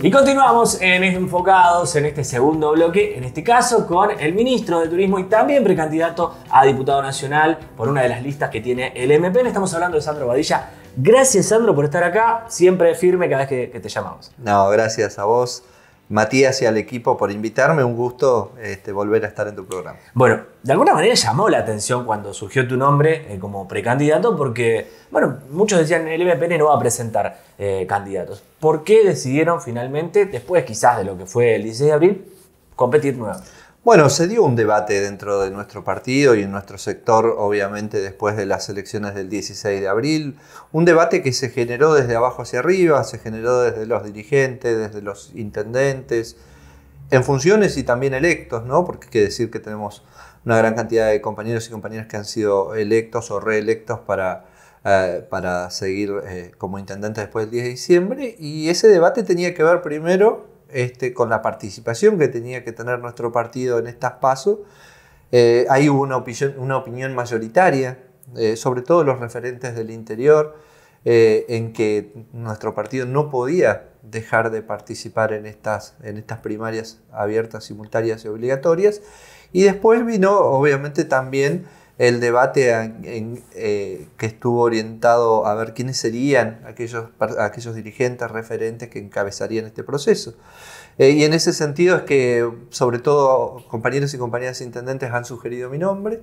Y continuamos en Enfocados en este segundo bloque, en este caso con el ministro de Turismo y también precandidato a diputado nacional por una de las listas que tiene el MPN. Estamos hablando de Sandro Badilla. Gracias, Sandro, por estar acá, siempre firme cada vez que, que te llamamos. No, gracias a vos. Matías y al equipo por invitarme. Un gusto este, volver a estar en tu programa. Bueno, de alguna manera llamó la atención cuando surgió tu nombre eh, como precandidato, porque, bueno, muchos decían el MPN no va a presentar eh, candidatos. ¿Por qué decidieron finalmente, después quizás de lo que fue el 16 de abril, competir nuevamente? Bueno, se dio un debate dentro de nuestro partido y en nuestro sector, obviamente, después de las elecciones del 16 de abril. Un debate que se generó desde abajo hacia arriba, se generó desde los dirigentes, desde los intendentes, en funciones y también electos, ¿no? Porque hay que decir que tenemos una gran cantidad de compañeros y compañeras que han sido electos o reelectos para, eh, para seguir eh, como intendentes después del 10 de diciembre. Y ese debate tenía que ver primero este, con la participación que tenía que tener nuestro partido en estas pasos, hay eh, hubo una opinión, una opinión mayoritaria, eh, sobre todo los referentes del interior, eh, en que nuestro partido no podía dejar de participar en estas, en estas primarias abiertas, simultáneas y obligatorias. Y después vino, obviamente, también el debate eh, que estuvo orientado a ver quiénes serían aquellos, aquellos dirigentes referentes que encabezarían este proceso. Eh, y en ese sentido es que, sobre todo, compañeros y compañeras intendentes han sugerido mi nombre.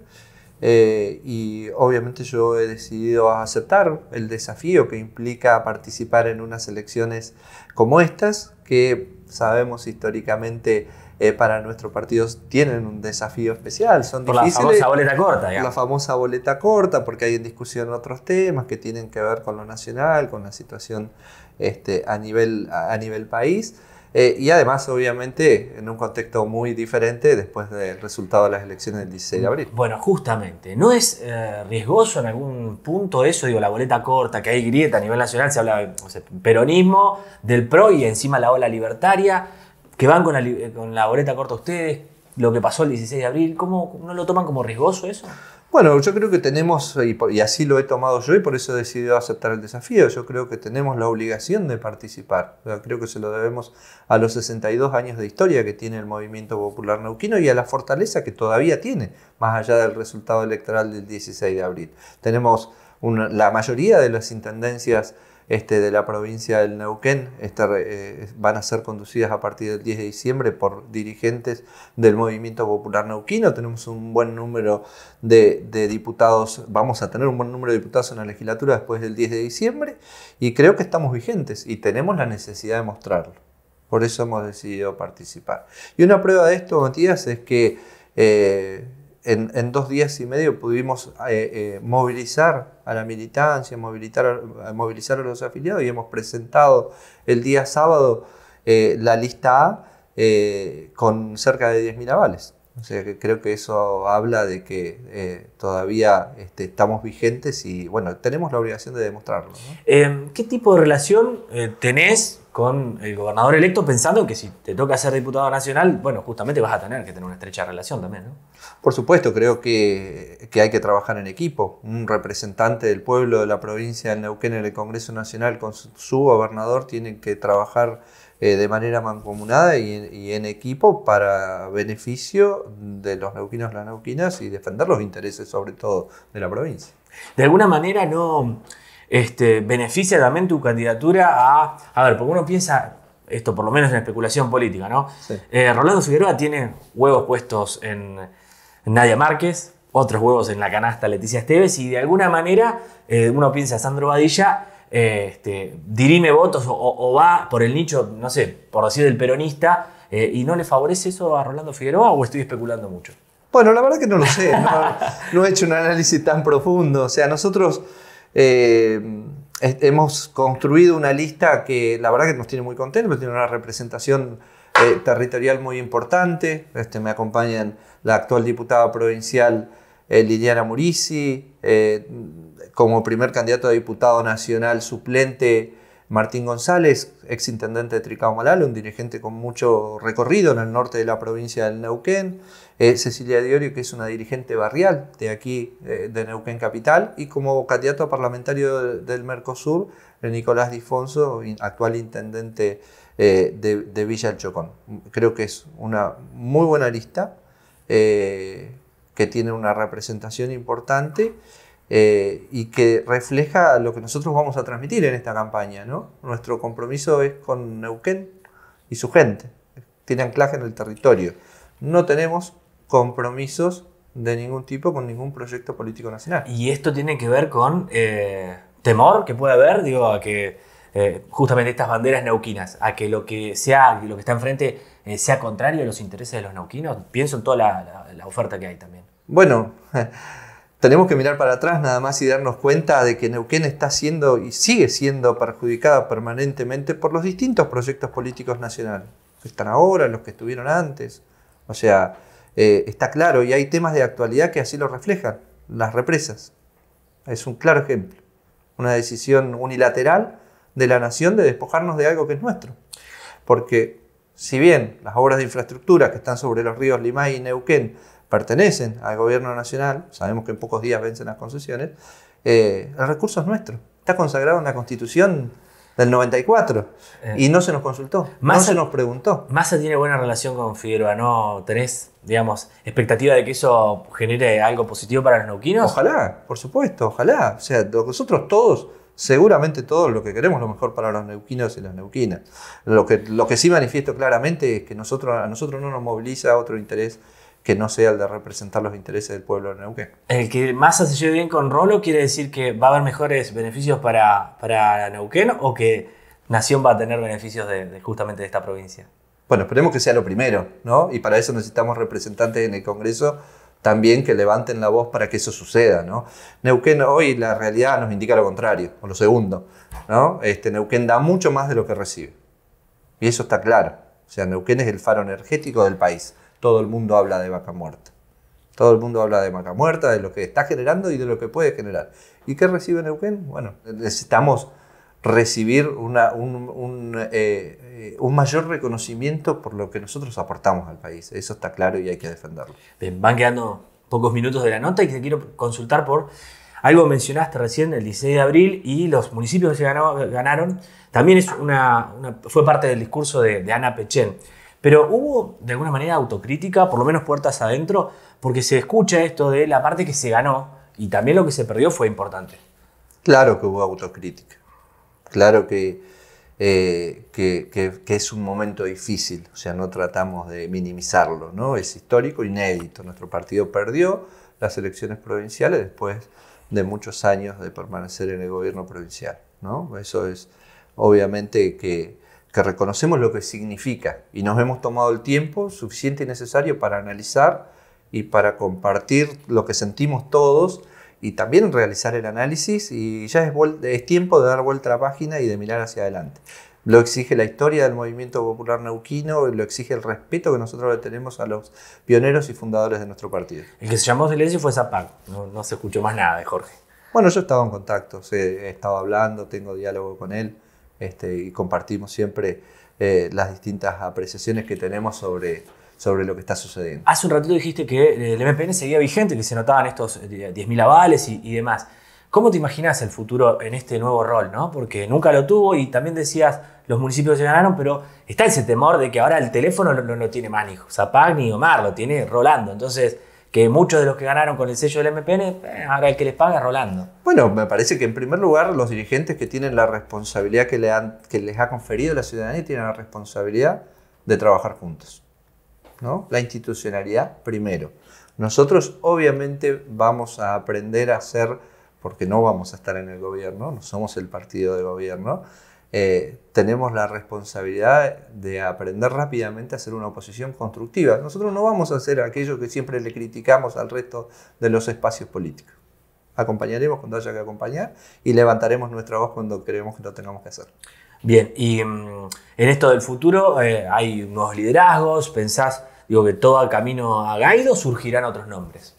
Eh, y obviamente yo he decidido aceptar el desafío que implica participar en unas elecciones como estas, que sabemos históricamente eh, para nuestros partidos tienen un desafío especial. Son difíciles, la famosa boleta corta. La famosa boleta corta, porque hay en discusión otros temas que tienen que ver con lo nacional, con la situación este, a, nivel, a nivel país. Eh, y además, obviamente, en un contexto muy diferente después del resultado de las elecciones del 16 de abril. Bueno, justamente, ¿no es eh, riesgoso en algún punto eso? Digo, la boleta corta, que hay grieta a nivel nacional, se habla de peronismo, del PRO y encima la ola libertaria, que van con la, con la boleta corta ustedes, lo que pasó el 16 de abril, ¿cómo no lo toman como riesgoso eso? Bueno, yo creo que tenemos, y, así lo he tomado yo y por eso he decidido aceptar el desafío, yo creo que tenemos la obligación de participar. Creo que se lo debemos a los 62 años de historia que tiene el movimiento popular neuquino y a la fortaleza que todavía tiene, más allá del resultado electoral del 16 de abril. Tenemos la mayoría de las intendencias este, de la provincia del Neuquén eh, van a ser conducidas a partir del 10 de diciembre por dirigentes del Movimiento Popular Neuquino. Tenemos un buen número de, diputados, vamos a tener un buen número de diputados en la legislatura después del 10 de diciembre y creo que estamos vigentes y tenemos la necesidad de mostrarlo. Por eso hemos decidido participar. Y una prueba de esto, Matías, es que... Eh, en, dos días y medio pudimos eh, eh, movilizar a la militancia, movilizar, eh, movilizar a los afiliados y hemos presentado el día sábado la lista A con cerca de 10.000 avales. O sea, que creo que eso habla de que todavía este, estamos vigentes y, bueno, tenemos la obligación de demostrarlo. Em, ¿Qué tipo de relación tenés con el gobernador electo, pensando que si te toca ser diputado nacional, bueno, justamente vas a tener que tener una estrecha relación también, ¿no? Por supuesto, creo que, hay que trabajar en equipo. Un representante del pueblo de la provincia de Neuquén en el Congreso Nacional con su, gobernador tiene que trabajar eh, de manera mancomunada y, y, en equipo para beneficio de los neuquinos, las neuquinas y defender los intereses sobre todo de la provincia. De alguna manera no este, beneficia también tu candidatura a... A ver, porque uno piensa, esto por lo menos en especulación política, ¿no? Eh, Rolando Figueroa tiene huevos puestos en Nadia Márquez, otros huevos en la canasta Leticia Esteves y de alguna manera eh, uno piensa Sandro Badilla eh, este, dirime votos o, va por el nicho, no sé, por decir del peronista y no le favorece eso a Rolando Figueroa o estoy especulando mucho. Bueno, la verdad que no lo sé, no he hecho un análisis tan profundo, o sea, nosotros... Eh, hemos construido una lista que la verdad que nos tiene muy contentos, tiene una representación eh, territorial muy importante. Este, me acompañan la actual diputada provincial eh, Liliana Murisi, como primer candidato a diputado nacional suplente Martín González, ex intendente de Malalo, un dirigente con mucho recorrido en el norte de la provincia del Neuquén, eh, Cecilia Diorio, que es una dirigente barrial de aquí, eh, de Neuquén Capital, y como candidato parlamentario del, Mercosur, Nicolás Difonso, actual intendente eh, de, de, Villa El Chocón. Creo que es una muy buena lista, que tiene una representación importante eh, y que refleja lo que nosotros vamos a transmitir en esta campaña. ¿no? Nuestro compromiso es con Neuquén y su gente, tiene anclaje en el territorio. No tenemos compromisos de ningún tipo con ningún proyecto político nacional. Y esto tiene que ver con eh, temor que puede haber, digo, a que eh, justamente estas banderas neuquinas, a que lo que sea, lo que está enfrente sea contrario a los intereses de los neuquinos. Pienso en toda la, la oferta que hay también. Bueno. Tenemos que mirar para atrás nada más y darnos cuenta de que Neuquén está siendo y sigue siendo perjudicada permanentemente por los distintos proyectos políticos nacionales, que están ahora, los que estuvieron antes. O sea, eh, está claro y hay temas de actualidad que así lo reflejan. Las represas es un claro ejemplo. Una decisión unilateral de la nación de despojarnos de algo que es nuestro. Porque si bien las obras de infraestructura que están sobre los ríos Limay y Neuquén pertenecen al gobierno nacional, sabemos que en pocos días vencen las concesiones, eh, el recurso es nuestro, está consagrado en la Constitución del 94 eh. y no se nos consultó, no se nos preguntó. Massa tiene buena relación con Figueroa, ¿no tenés, digamos, expectativa de que eso genere algo positivo para los neuquinos? Ojalá, por supuesto, ojalá. O sea, nosotros todos seguramente todos lo que queremos lo mejor para los neuquinos y las neuquinas. Lo que, lo que sí manifiesto claramente es que nosotros, a nosotros no nos moviliza otro interés que no sea el de representar los intereses del pueblo de Neuquén. El que más se lleve bien con Rolo quiere decir que va a haber mejores beneficios para, para Neuquén o que Nación va a tener beneficios de, justamente de esta provincia. Bueno, esperemos que sea lo primero, ¿no? Y para eso necesitamos representantes en el Congreso también que levanten la voz para que eso suceda, ¿no? Neuquén hoy la realidad nos indica lo contrario, o lo segundo, ¿no? Este, Neuquén da mucho más de lo que recibe. Y eso está claro. O sea, Neuquén es el faro energético del país todo el mundo habla de vaca muerta. Todo el mundo habla de vaca muerta, de lo que está generando y de lo que puede generar. ¿Y qué recibe Neuquén? Bueno, necesitamos recibir eh, un, mayor reconocimiento por lo que nosotros aportamos al país. Eso está claro y hay que defenderlo. van quedando pocos minutos de la nota y te quiero consultar por algo mencionaste recién, el 16 de abril, y los municipios que se ganaron, también fue parte del discurso de, Ana Pechen pero hubo de alguna manera autocrítica, por lo menos puertas adentro, porque se escucha esto de la parte que se ganó y también lo que se perdió fue importante. Claro que hubo autocrítica. Claro eh, que, que, es un momento difícil, o sea, no tratamos de minimizarlo, ¿no? Es histórico, inédito. Nuestro partido perdió las elecciones provinciales después de muchos años de permanecer en el gobierno provincial, ¿no? Eso es obviamente que, que reconocemos lo que significa y nos hemos tomado el tiempo suficiente y necesario para analizar y para compartir lo que sentimos todos y también realizar el análisis y ya es, es tiempo de dar vuelta a la página y de mirar hacia adelante. Lo exige la historia del movimiento popular neuquino, lo exige el respeto que nosotros le tenemos a los pioneros y fundadores de nuestro partido. El que se llamó silencio fue Zapac, no, no se escuchó más nada de Jorge. Bueno, yo estaba en contacto, he estado hablando, tengo diálogo con él. Este, y compartimos siempre eh, las distintas apreciaciones que tenemos sobre, sobre lo que está sucediendo. Hace un ratito dijiste que eh, el MPN seguía vigente, que se notaban estos 10.000 eh, avales y, demás. ¿Cómo te imaginas el futuro en este nuevo rol? ¿no? Porque nunca lo tuvo y también decías, los municipios se ganaron, pero está ese temor de que ahora el teléfono no lo, tiene más ni Zapag ni Omar, lo tiene Rolando. Entonces, que muchos de los que ganaron con el sello del MPN, eh, ahora el que les paga Rolando. Bueno, me parece que en primer lugar los dirigentes que tienen la responsabilidad que, que les ha conferido la ciudadanía tienen la responsabilidad de trabajar juntos. ¿no? La institucionalidad primero. Nosotros obviamente vamos a aprender a hacer, porque no vamos a estar en el gobierno, no somos el partido de gobierno, eh, tenemos la responsabilidad de aprender rápidamente a hacer una oposición constructiva. Nosotros no vamos a hacer aquello que siempre le criticamos al resto de los espacios políticos. Acompañaremos cuando haya que acompañar y levantaremos nuestra voz cuando creemos que lo tengamos que hacer. Bien, y mm, en esto del futuro eh, hay nuevos liderazgos, pensás, digo, que todo camino a Gaido surgirán otros nombres.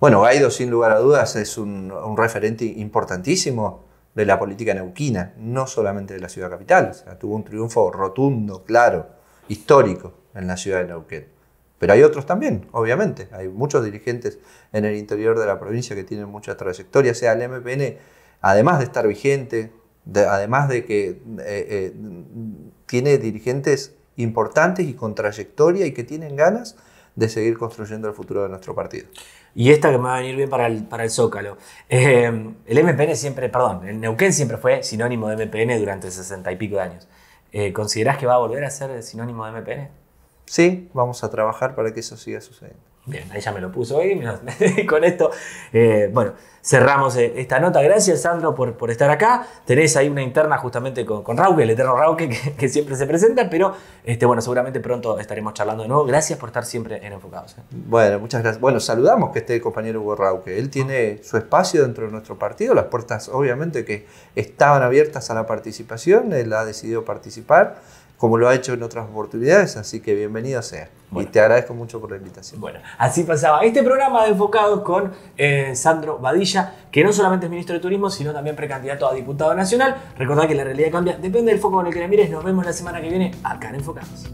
Bueno, Gaido sin lugar a dudas es un referente importantísimo de la política neuquina, no solamente de la ciudad capital. O sea, tuvo un triunfo rotundo, claro, histórico en la ciudad de Neuquén. Pero hay otros también, obviamente. Hay muchos dirigentes en el interior de la provincia que tienen mucha trayectoria. O sea, el MPN, además de estar vigente, además de que eh, eh, tiene dirigentes importantes y con trayectoria y que tienen ganas de seguir construyendo el futuro de nuestro partido y esta que me va a venir bien para el, para el Zócalo. Em, el MPN siempre, perdón, el Neuquén siempre fue sinónimo de MPN durante sesenta y pico de años. Eh, ¿Considerás que va a volver a ser sinónimo de MPN? Sí, vamos a trabajar para que eso siga sucediendo. Bien, ahí ya me lo puso ahí. Con esto, eh, bueno, cerramos eh, esta nota. Gracias, Sandro, por, por estar acá. Tenés ahí una interna justamente con, con el eterno Rauke, que, siempre se presenta, pero este, bueno, seguramente pronto estaremos charlando de nuevo. Gracias por estar siempre en Enfocados. Eh. Bueno, muchas gracias. Bueno, saludamos que esté el compañero Hugo Rauque. Él tiene ah. su espacio dentro de nuestro partido. Las puertas, obviamente, que estaban abiertas a la participación. Él ha decidido participar como lo ha hecho en otras oportunidades, así que bienvenido sea. Y te agradezco mucho por la invitación. Bueno, así pasaba este programa de enfocados con eh, Sandro Badilla, que no solamente es ministro de Turismo, sino también precandidato a diputado nacional. Recordad que la realidad cambia, depende del foco con el que la mires. Nos vemos la semana que viene acá en Enfocados.